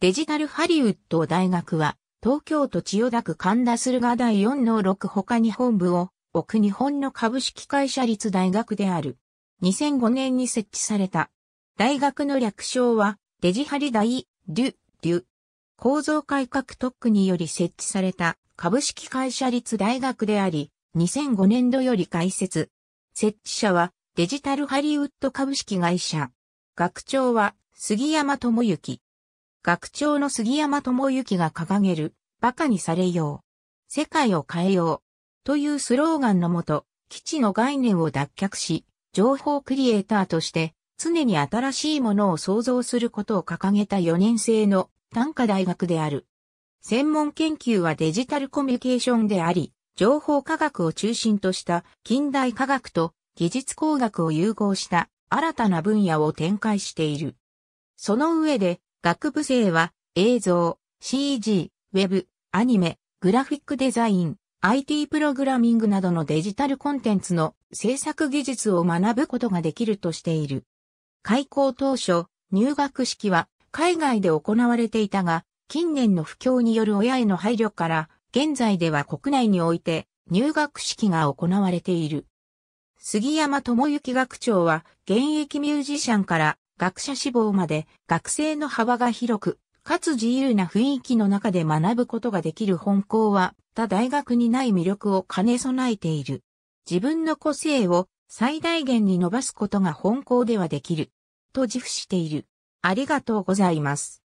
デジタルハリウッド大学は、東京都千代田区神田駿河第4の6他に本部を置く日本の株式会社立大学である。2005年に設置された。大学の略称は、デジハリ大、デュ、デュ。構造改革特区により設置された株式会社立大学であり、2005年度より開設。設置者は、デジタルハリウッド株式会社。学長は、杉山智之。学長の杉山智之が掲げる、馬鹿にされよう。世界を変えよう。というスローガンのもと、基地の概念を脱却し、情報クリエイターとして、常に新しいものを創造することを掲げた4年生の短科大学である。専門研究はデジタルコミュニケーションであり、情報科学を中心とした近代科学と技術工学を融合した新たな分野を展開している。その上で学部生は映像、CG、ウェブ、アニメ、グラフィックデザイン、IT プログラミングなどのデジタルコンテンツの制作技術を学ぶことができるとしている。開校当初、入学式は海外で行われていたが、近年の不況による親への配慮から、現在では国内において入学式が行われている。杉山智之学長は現役ミュージシャンから学者志望まで学生の幅が広く、かつ自由な雰囲気の中で学ぶことができる本校は、他大学にない魅力を兼ね備えている。自分の個性を最大限に伸ばすことが本校ではできる。と自負している。ありがとうございます。